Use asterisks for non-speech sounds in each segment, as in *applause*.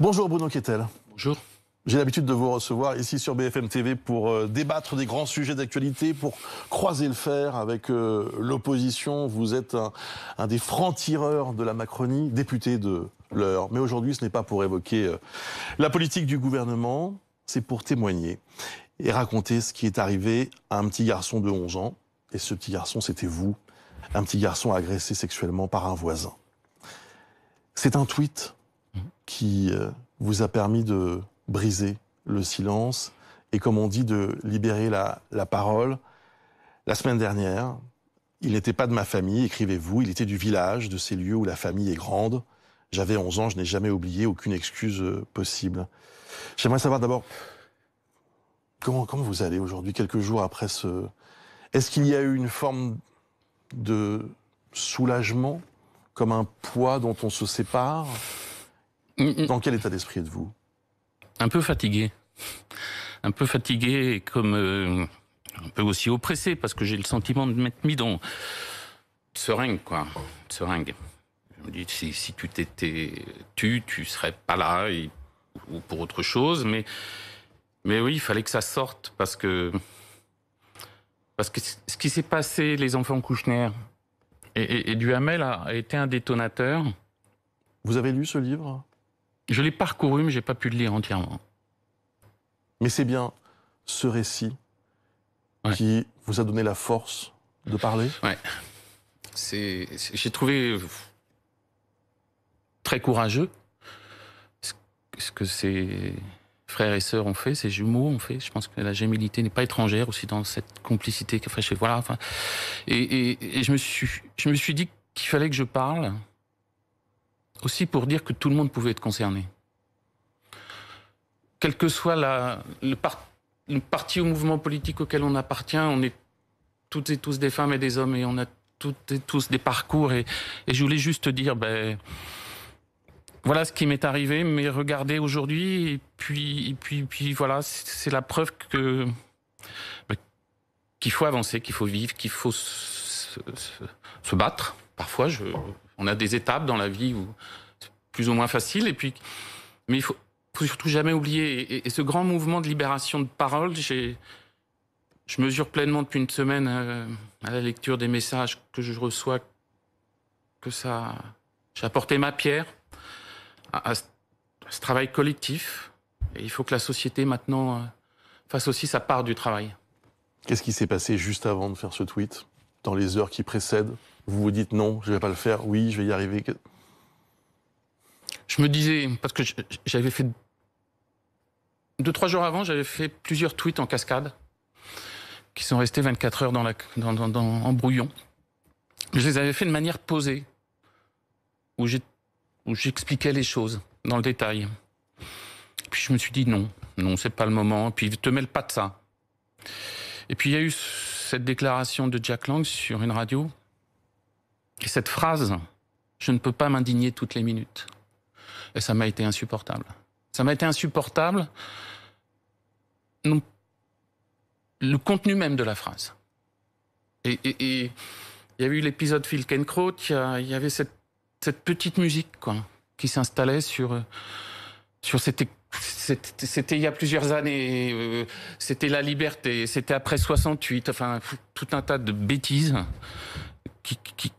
Bonjour Bruno Quetel. Bonjour. J'ai l'habitude de vous recevoir ici sur BFM TV pour euh, débattre des grands sujets d'actualité, pour croiser le fer avec euh, l'opposition. Vous êtes un, un des francs-tireurs de la Macronie, député de l'heure. Mais aujourd'hui, ce n'est pas pour évoquer euh, la politique du gouvernement, c'est pour témoigner et raconter ce qui est arrivé à un petit garçon de 11 ans. Et ce petit garçon, c'était vous, un petit garçon agressé sexuellement par un voisin. C'est un tweet qui euh, vous a permis de briser le silence et, comme on dit, de libérer la, parole. La semaine dernière, il n'était pas de ma famille, écrivez-vous, il était du village, de ces lieux où la famille est grande. J'avais 11 ans, je n'ai jamais oublié aucune excuse euh, possible. J'aimerais savoir d'abord comment vous allez aujourd'hui, quelques jours après ce... Est-ce qu'il y a eu une forme de soulagement, comme un poids dont on se sépare Mm, mm. Dans quel état d'esprit êtes-vous Un peu fatigué. Un peu fatigué et comme euh, un peu aussi oppressé parce que j'ai le sentiment de m'être mis dans seringue quoi, seringue. Je me dis si, tu t'étais tu, tu serais pas là ou pour autre chose, mais mais oui, il fallait que ça sorte parce que parce que ce qui s'est passé, les enfants Kouchner et, et Duhamel a été un détonateur. Vous avez lu ce livre je l'ai parcouru, mais j'ai pas pu le lire entièrement. Mais c'est bien ce récit qui vous a donné la force de parler. Ouais. C'est, j'ai trouvé très courageux ce que ces frères et sœurs ont fait, ces jumeaux ont fait. Je pense que la gémilité n'est pas étrangère aussi dans cette complicité. Enfin, je, voilà. Enfin, et, et je me suis, je me suis dit qu'il fallait que je parle aussi pour dire que tout le monde pouvait être concerné. Quel que soit la, le, par, parti ou mouvement politique auquel on appartient, on est toutes et tous des femmes et des hommes et on a toutes et tous des parcours. Et, je voulais juste dire, ben, voilà ce qui m'est arrivé, mais regardez aujourd'hui, et puis, puis, puis voilà, c'est la preuve que ben, qu'il faut avancer, qu'il faut vivre, qu'il faut se battre. Parfois, je, on a des étapes dans la vie où c'est plus ou moins facile. Et puis, mais il faut, faut surtout jamais oublier. Et, ce grand mouvement de libération de parole, je mesure pleinement depuis une semaine euh, à la lecture des messages que je reçois que ça, j'ai apporté ma pierre à, ce, travail collectif. Et il faut que la société maintenant euh, fasse aussi sa part du travail. Qu'est-ce qui s'est passé juste avant de faire ce tweet, dans les heures qui précèdent vous vous dites non, je ne vais pas le faire, oui, je vais y arriver Je me disais, parce que j'avais fait. Deux, trois jours avant, j'avais fait plusieurs tweets en cascade qui sont restés 24 heures dans la, dans, en brouillon. Je les avais fait de manière posée, où j'expliquais les choses dans le détail. Puis je me suis dit non, non, c'est pas le moment. Puis te mêle pas de ça. Et puis il y a eu cette déclaration de Jack Lang sur une radio et cette phrase, je ne peux pas m'indigner toutes les minutes. Et ça m'a été insupportable. Ça m'a été insupportable. Le contenu même de la phrase. Et, il y a eu l'épisode Phil Kenkraut, il y avait cette, petite musique quoi, qui s'installait sur, sur c'était il y a plusieurs années, euh, c'était la liberté, c'était après 68, enfin tout un tas de bêtises qui, qui,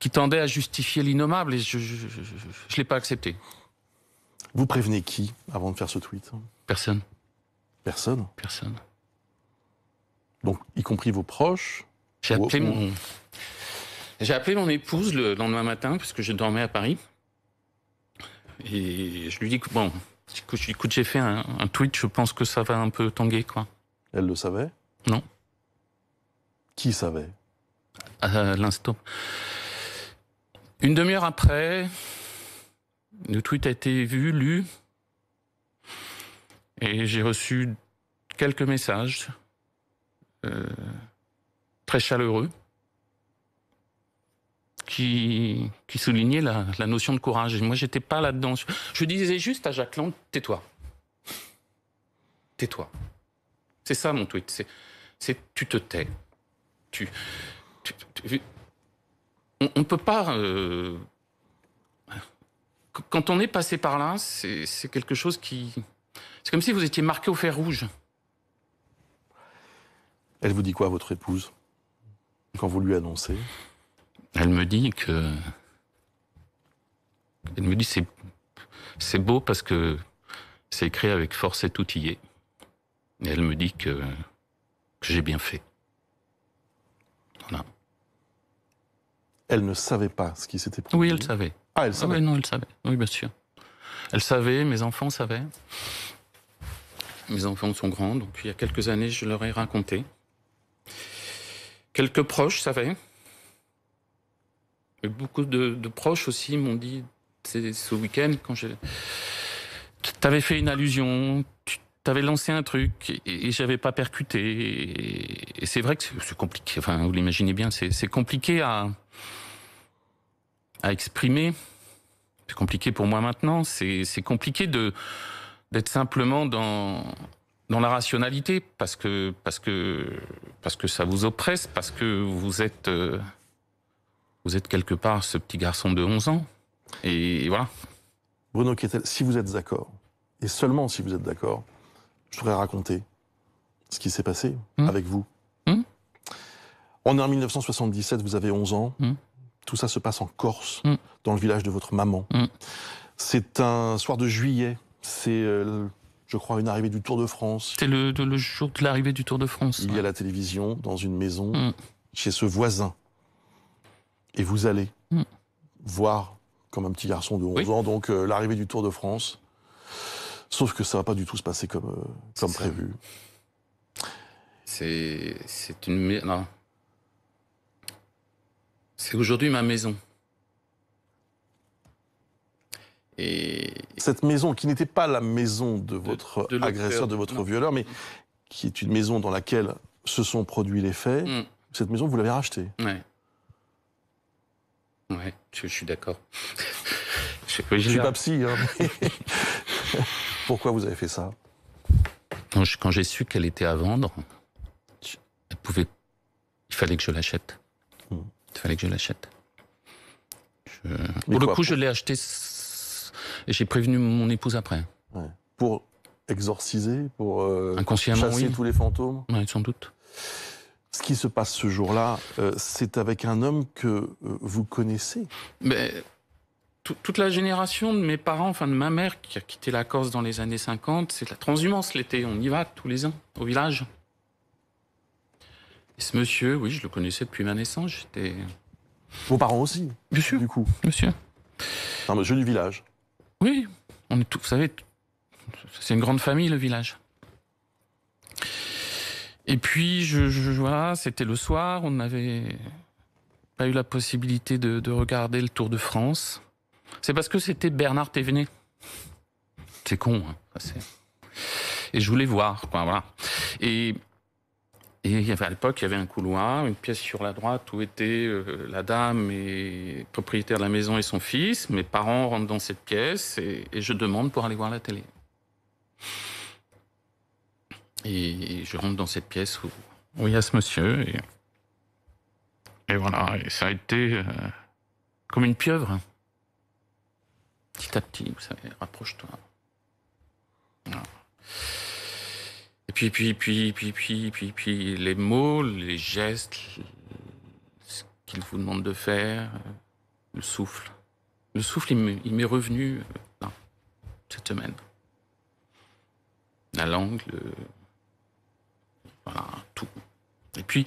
qui tendait à justifier l'innommable et je ne l'ai pas accepté. Vous prévenez qui avant de faire ce tweet Personne. Personne Personne. Donc, y compris vos proches J'ai appelé, mon... J'ai appelé mon épouse le lendemain matin, puisque je dormais à Paris. Et je lui dis que, bon, écoute, j'ai fait un, tweet, je pense que ça va un peu tanguer, quoi. Elle le savait Non. Qui savait À l'instant. Une demi-heure après, le tweet a été vu, lu, et j'ai reçu quelques messages euh, très chaleureux qui, soulignaient la, notion de courage. Et moi, j'étais pas là-dedans. Je disais juste à Jacqueline, tais-toi. Tais-toi. C'est ça mon tweet. C'est tu te tais. tu, tu, tu on ne peut pas... Euh, quand on est passé par là, c'est quelque chose qui... C'est comme si vous étiez marqué au fer rouge. Elle vous dit quoi, votre épouse, quand vous lui annoncez Elle me dit que... Elle me dit c'est c'est beau parce que c'est écrit avec force et tout y est. Et elle me dit que j'ai bien fait. elle ne savait pas ce qui s'était produit. Oui, elle savait. Ah, elle savait. Ah oui, non, elle savait. Oui, bien sûr. Elle savait, mes enfants savaient. Mes enfants sont grands, donc il y a quelques années, je leur ai raconté. Quelques proches savaient. beaucoup de, proches aussi m'ont dit ce week-end, quand j'ai. T'avais fait une allusion, tu avais lancé un truc et, je j'avais pas percuté. Et, et c'est vrai que c'est compliqué. Enfin, vous l'imaginez bien, c'est compliqué à, à exprimer. C'est compliqué pour moi maintenant. C'est compliqué de d'être simplement dans dans la rationalité parce que parce que parce que ça vous oppresse parce que vous êtes euh, vous êtes quelque part ce petit garçon de 11 ans et, voilà. Bruno si vous êtes d'accord et seulement si vous êtes d'accord, je voudrais raconter ce qui s'est passé hmm. avec vous. Hmm. On est en 1977, vous avez 11 ans. Hmm. Tout ça se passe en Corse, mm. dans le village de votre maman. Mm. C'est un soir de juillet. C'est, euh, je crois, une arrivée du Tour de France. C'est le, jour de l'arrivée du Tour de France. Il y a la télévision dans une maison, mm. chez ce voisin. Et vous allez voir, comme un petit garçon de 11 ans, donc euh, l'arrivée du Tour de France. Sauf que ça va pas du tout se passer comme, euh, prévu. C'est, c'est une. Non. C'est aujourd'hui ma maison. Et... Cette maison qui n'était pas la maison de votre agresseur, de votre violeur, mais qui est une maison dans laquelle se sont produits les faits, mm. cette maison, vous l'avez rachetée. Oui, Oui, je, suis d'accord. je, ne suis pas psy, hein, *laughs* Pourquoi vous avez fait ça Quand j'ai su qu'elle était à vendre, il fallait que je l'achète. Il fallait que je l'achète. Pour le coup, je l'ai acheté et j'ai prévenu mon épouse après. Pour exorciser, pour euh, chasser tous les fantômes sans doute. Ce qui se passe ce jour-là, euh, c'est avec un homme que euh, vous connaissez. Mais toute la génération de mes parents, enfin de ma mère qui a quitté la Corse dans les années 50, c'est de la transhumance l'été. On y va tous les ans au village. Et ce monsieur, oui, je le connaissais depuis ma naissance. J'étais. Vos parents aussi Bien Du coup. Monsieur. C'est un monsieur du village. Oui, on est tous, vous savez, c'est une grande famille le village. Et puis, je, voilà, c'était le soir, on n'avait pas eu la possibilité de, regarder le Tour de France. C'est parce que c'était Bernard Thévenet. C'est con, hein. Et je voulais voir, voilà. Et et à l'époque, il y avait un couloir, une pièce sur la droite où étaient euh, la dame et propriétaire de la maison et son fils. Mes parents rentrent dans cette pièce et, je demande pour aller voir la télé. Et, je rentre dans cette pièce où, il y a ce monsieur. Et, et voilà, ça a été euh, comme une pieuvre. Petit à petit, vous savez, rapproche-toi. Et puis, puis, puis, puis, puis, puis, les mots, les gestes, ce qu'il vous demande de faire, euh, le souffle. Le souffle, il m'est revenu euh, cette semaine. La langue, le... voilà, tout. Et puis,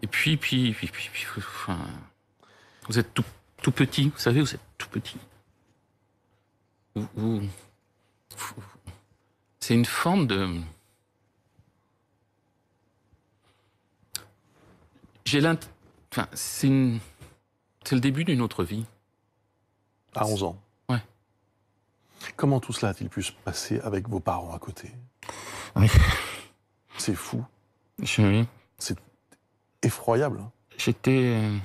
et puis, puis, puis, puis, vous êtes tout, tout petit, vous savez, vous êtes tout petit. vous c'est une forme de... J'ai enfin, c'est le début d'une autre vie. À 11 ans Ouais. Comment tout cela a-t-il pu se passer avec vos parents à côté oui. C'est fou. Je... C'est effroyable. Hein. J'étais. Euh,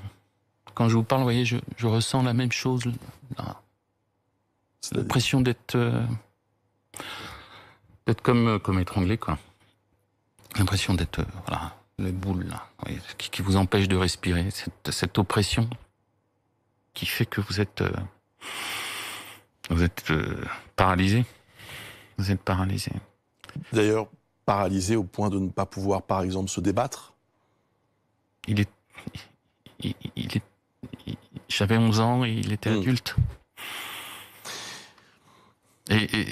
quand je vous parle, vous voyez, je, ressens la même chose. l'impression d'être. Euh, d'être comme, euh, comme étranglé, quoi. L'impression d'être. voilà les boules là, qui, vous empêche de respirer, cette, cette, oppression qui fait que vous êtes, euh, vous êtes euh, paralysé. Vous êtes paralysé. D'ailleurs, paralysé au point de ne pas pouvoir, par exemple, se débattre. Il est, il, est, j'avais 11 ans et il était hmm. adulte. Et, et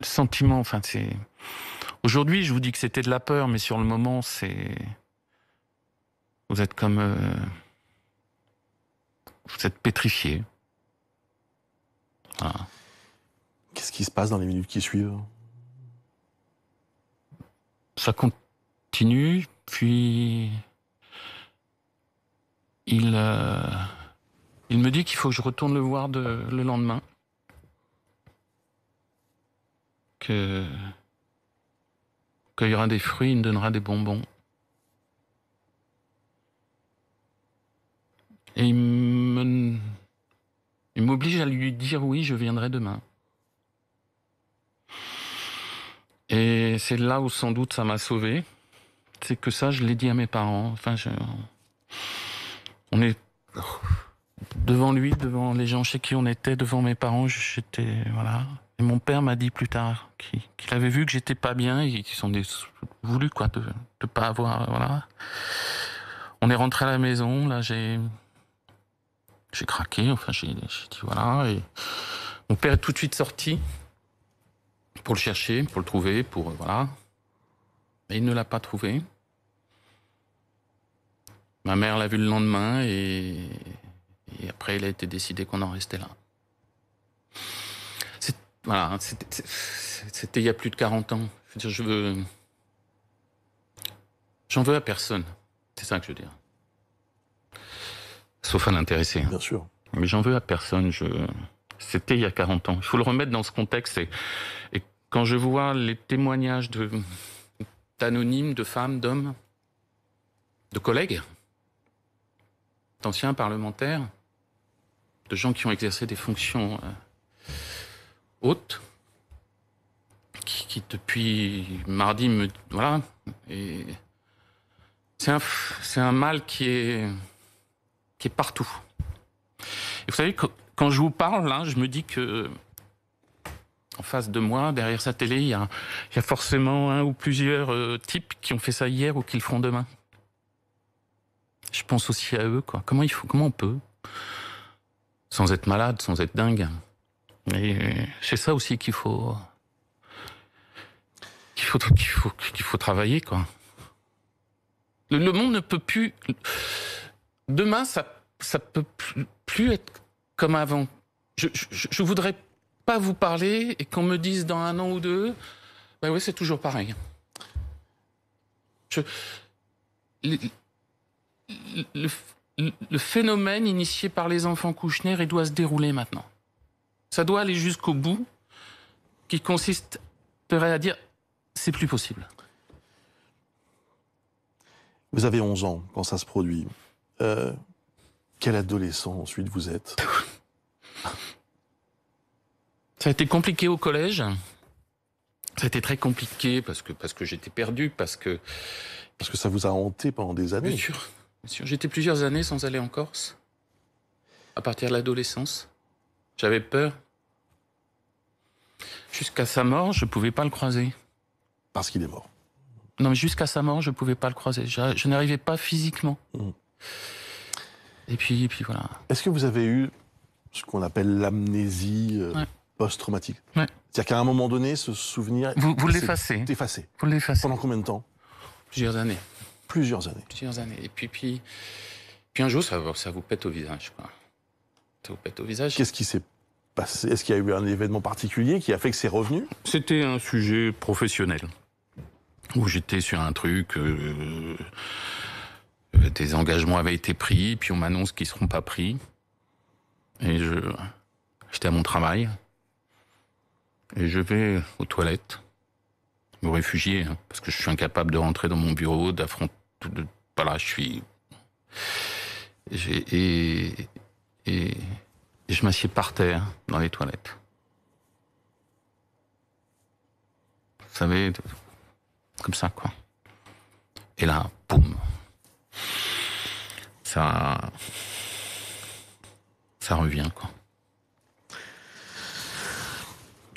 le sentiment, enfin, c'est Aujourd'hui, je vous dis que c'était de la peur, mais sur le moment, c'est. Vous êtes comme. Euh, vous êtes pétrifié. Qu'est-ce qui se passe dans les minutes qui suivent Ça continue, puis. Il. Euh, il me dit qu'il faut que je retourne le voir le lendemain. Que cueillera des fruits, il me donnera des bonbons. Et il m'oblige à lui dire oui, je viendrai demain. Et c'est là où sans doute ça m'a sauvé. C'est que ça, je l'ai dit à mes parents. Enfin, je... on est devant lui, devant les gens chez qui on était, devant mes parents, j'étais voilà. Et mon père m'a dit plus tard qu'il avait vu que j'étais pas bien et qu'ils ont voulu quoi de ne pas avoir euh, voilà. On est rentré à la maison, là j'ai j'ai craqué, enfin j'ai dit voilà et mon père est tout de suite sorti pour le chercher, pour le trouver, pour euh, voilà. Mais il ne l'a pas trouvé. Ma mère l'a vu le lendemain et après il a été décidé qu'on en restait là. Voilà, hein, c'était il y a plus de 40 ans. Je veux dire, J'en veux à personne. C'est ça que je veux dire. Sauf à l'intéressé. Hein. Bien sûr. Mais j'en veux à personne. C'était il y a 40 ans. Il faut le remettre dans ce contexte. Et, quand je vois les témoignages d'anonymes, de... femmes, d'hommes, de collègues, d'anciens parlementaires, de gens qui ont exercé des fonctions. Euh, haute qui, depuis mardi me voilà et c'est un c'est un mal qui est qui est partout. Et vous savez quand je vous parle là, hein, je me dis que en face de moi, derrière sa télé, il y a, y a forcément un ou plusieurs euh, types qui ont fait ça hier ou qui le feront demain. Je pense aussi à eux, quoi. Comment il faut, comment on peut, sans être malade, sans être dingue. Et euh, c'est ça aussi qu'il faut faut qu'il faut travailler quoi. Le, monde ne peut plus demain ça ça peut plus être comme avant. Je je, voudrais pas vous parler et qu'on me dise dans un an ou deux ben oui, c'est toujours pareil. le, phénomène initié par les enfants Kouchner, doit se dérouler maintenant. Ça doit aller jusqu'au bout, qui consiste à dire c'est plus possible. Vous avez 11 ans quand ça se produit. Euh, quel adolescent ensuite vous êtes *laughs* Ça a été compliqué au collège. Ça a été très compliqué parce que, parce que j'étais perdu, parce que... Parce que ça vous a hanté pendant des années. Bien sûr. J'étais plusieurs années sans aller en Corse, à partir de l'adolescence. J'avais peur. Jusqu'à sa mort, je ne pouvais pas le croiser. Parce qu'il est mort. Non, mais jusqu'à sa mort, je ne pouvais pas le croiser. Je, n'arrivais pas physiquement. Mmh. Et puis, puis voilà. Est-ce que vous avez eu ce qu'on appelle l'amnésie euh, post-traumatique C'est-à-dire qu'à un moment donné, ce souvenir. Vous, vous l'effacez. Effacé. Vous l'effacez. Pendant combien de temps Plusieurs années. Plusieurs années. Plusieurs années. Et puis, puis, puis un jour, ça, ça vous pète au visage. Quoi au pète visage. Qu'est-ce qui s'est passé Est-ce qu'il y a eu un événement particulier qui a fait que c'est revenu C'était un sujet professionnel où j'étais sur un truc. Euh, euh, des engagements avaient été pris, puis on m'annonce qu'ils ne seront pas pris. Et je, j'étais à mon travail. Et je vais aux toilettes, me réfugier, hein, parce que je suis incapable de rentrer dans mon bureau, d'affronter. voilà, je suis. et, et je m'assieds par terre dans les toilettes. Vous savez, comme ça, quoi. Et là, boum. Ça. Ça revient, quoi.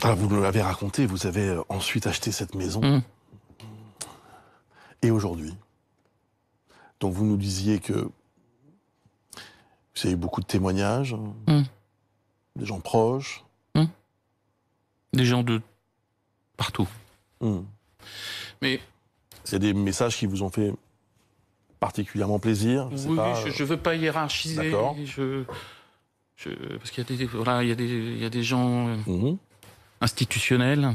Ah, vous nous l'avez raconté, vous avez euh, ensuite acheté cette maison. Hum. Et aujourd'hui. Donc, vous nous disiez que j'ai beaucoup de témoignages, hmm. des gens proches. Hmm. Des gens de partout. Hmm. Mais. c'est des messages qui vous ont fait particulièrement plaisir. je ne veux pas hiérarchiser. Je, je, parce qu'il y, a des, des gens euh, mhm. institutionnels.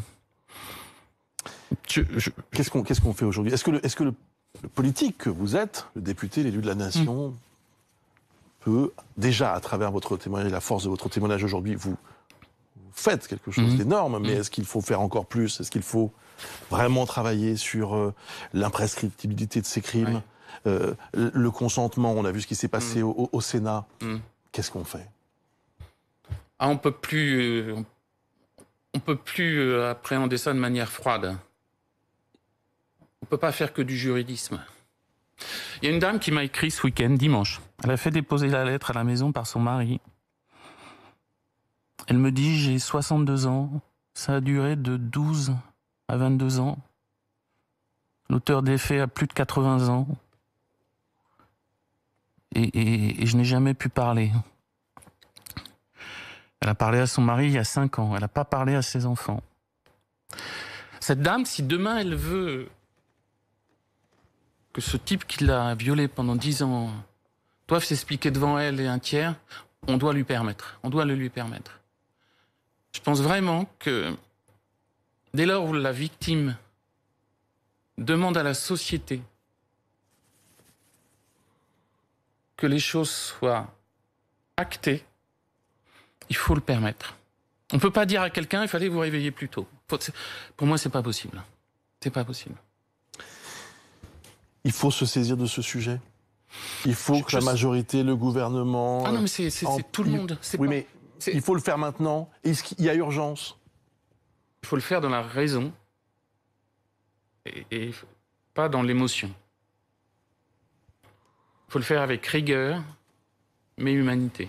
Qu'est-ce qu'on fait aujourd'hui Est-ce que, le, est -ce que le, le, politique que vous êtes, le député, l'élu de la nation, déjà à travers votre témoignage, la force de votre témoignage aujourd'hui, vous faites quelque chose mhm. d'énorme, mais mhm. est-ce qu'il faut faire encore plus Est-ce qu'il faut vraiment travailler sur euh, l'imprescriptibilité de ces crimes euh, Le consentement, on a vu ce qui s'est passé mhm. au, Sénat. Qu'est-ce qu'on fait ah, On peut plus, euh, on peut plus appréhender ça de manière froide. On peut pas faire que du juridisme. Il y a une dame qui m'a écrit ce week-end, dimanche. Elle a fait déposer la lettre à la maison par son mari. Elle me dit J'ai 62 ans. Ça a duré de 12 à 22 ans. L'auteur des faits a plus de 80 ans. Et, je n'ai jamais pu parler. Elle a parlé à son mari il y a 5 ans. Elle n'a pas parlé à ses enfants. Cette dame, si demain elle veut que ce type qui l'a violée pendant dix ans doive s'expliquer devant elle et un tiers, on doit lui permettre. On doit le lui permettre. Je pense vraiment que dès lors où la victime demande à la société que les choses soient actées, il faut le permettre. On ne peut pas dire à quelqu'un, il fallait vous réveiller plus tôt. Pour moi, c'est pas possible. C'est pas possible il faut se saisir de ce sujet Il faut que la majorité, le gouvernement... Ah non, mais c'est tout le monde. Oui, mais il faut le faire maintenant. Est-ce qu'il y a urgence Il faut le faire dans la raison et, pas dans l'émotion. Il faut le faire avec rigueur, mais humanité.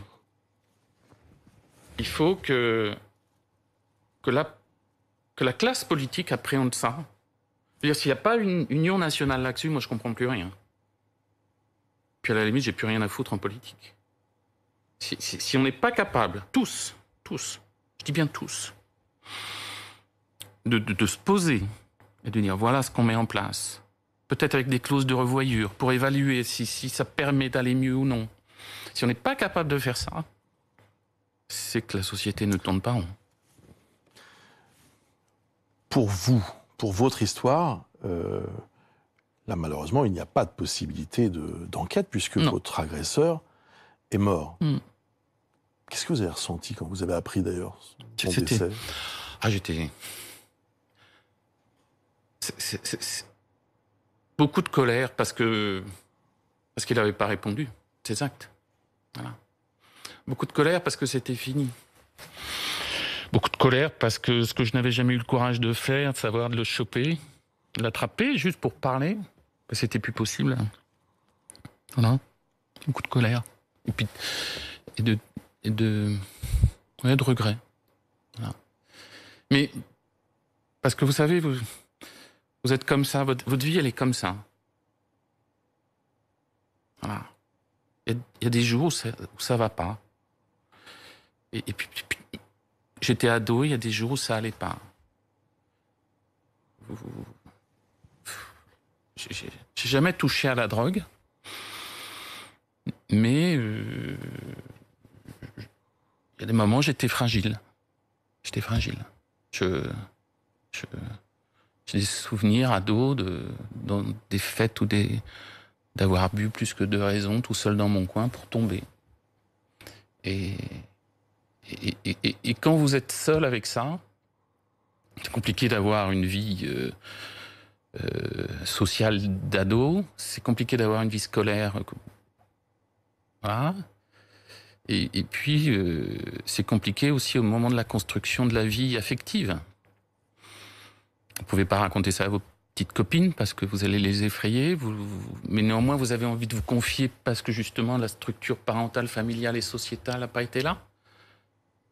Il faut que, que, la, que la classe politique appréhende ça dire s'il n'y a pas une union nationale là-dessus, moi, je ne comprends plus rien. Puis à la limite, j'ai plus rien à foutre en politique. Si, on n'est pas capable, tous, tous, je dis bien tous, de, se poser et de dire voilà ce qu'on met en place, peut-être avec des clauses de revoyure pour évaluer si, si ça permet d'aller mieux ou non. Si on n'est pas capable de faire ça, c'est que la société ne tourne pas rond. Pour vous, pour votre histoire, euh, là malheureusement, il n'y a pas de possibilité d'enquête puisque votre agresseur est mort. Hmm. Qu'est-ce que vous avez ressenti quand vous avez appris d'ailleurs son décès Ah, j'étais. Beaucoup de colère parce que parce qu'il n'avait pas répondu ses actes. Voilà. Beaucoup de colère parce que c'était fini. Beaucoup de colère parce que ce que je n'avais jamais eu le courage de faire, de savoir de le choper, de l'attraper juste pour parler, bah, c'était plus possible. Voilà. Beaucoup de colère. Et puis, et de, et de, ouais, de regret. Voilà. Mais, parce que vous savez, vous, vous êtes comme ça, votre, vie, elle est comme ça. Voilà. Il y, a des jours où ça, ne va pas. Et, et puis, J'étais ado, il y a des jours où ça allait pas. J'ai jamais touché à la drogue, mais euh, il y a des moments où j'étais fragile. J'étais fragile. Je, j'ai des souvenirs ados de, des fêtes ou des, d'avoir bu plus que deux raisons tout seul dans mon coin pour tomber. Et et, quand vous êtes seul avec ça, c'est compliqué d'avoir une vie euh, euh, sociale d'ado, c'est compliqué d'avoir une vie scolaire. Euh, et, puis, c'est compliqué aussi au moment de la construction de la vie affective. Vous ne pouvez pas raconter ça à vos petites copines parce que vous allez les effrayer, mais néanmoins vous avez envie de vous confier parce que justement la structure parentale, familiale et sociétale n'a pas été là.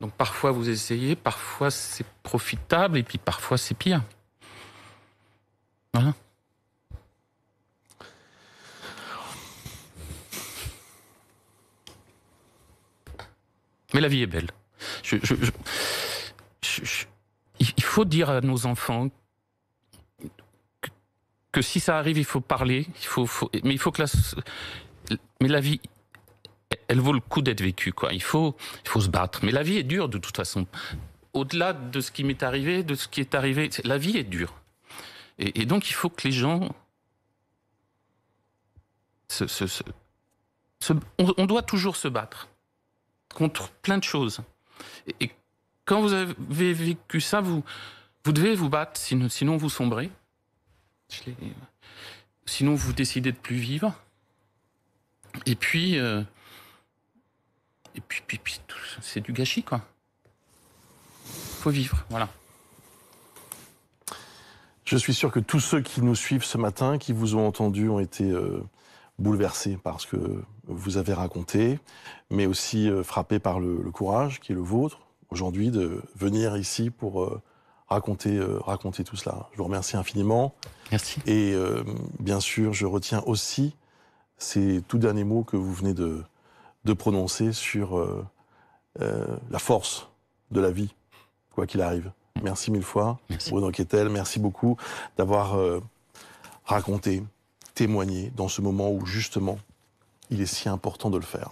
Donc parfois vous essayez, parfois c'est profitable et puis parfois c'est pire. Voilà. Mais la vie est belle. il faut dire à nos enfants que, si ça arrive, il faut parler. Il mais il faut que la, mais la vie elle vaut le coup d'être vécue. Quoi. Il, faut, il faut se battre. Mais la vie est dure de toute façon. Au-delà de ce qui m'est arrivé, de ce qui est arrivé, la vie est dure. Et, donc il faut que les gens... on, doit toujours se battre contre plein de choses. Et, quand vous avez vécu ça, vous, vous devez vous battre, sinon, sinon vous sombrez. Sinon vous décidez de plus vivre. Et puis... Euh, et puis, puis, puis c'est du gâchis, quoi. Faut vivre, voilà. Je suis sûr que tous ceux qui nous suivent ce matin, qui vous ont entendu, ont été euh, bouleversés par ce que vous avez raconté, mais aussi euh, frappés par le, courage qui est le vôtre aujourd'hui de venir ici pour euh, raconter, raconter tout cela. Je vous remercie infiniment. Merci. Et bien sûr, je retiens aussi ces tout derniers mots que vous venez de, de prononcer sur euh, euh, la force de la vie, quoi qu'il arrive. Merci mille fois, merci. Bruno Quetel. Merci beaucoup d'avoir euh, raconté, témoigné dans ce moment où justement il est si important de le faire.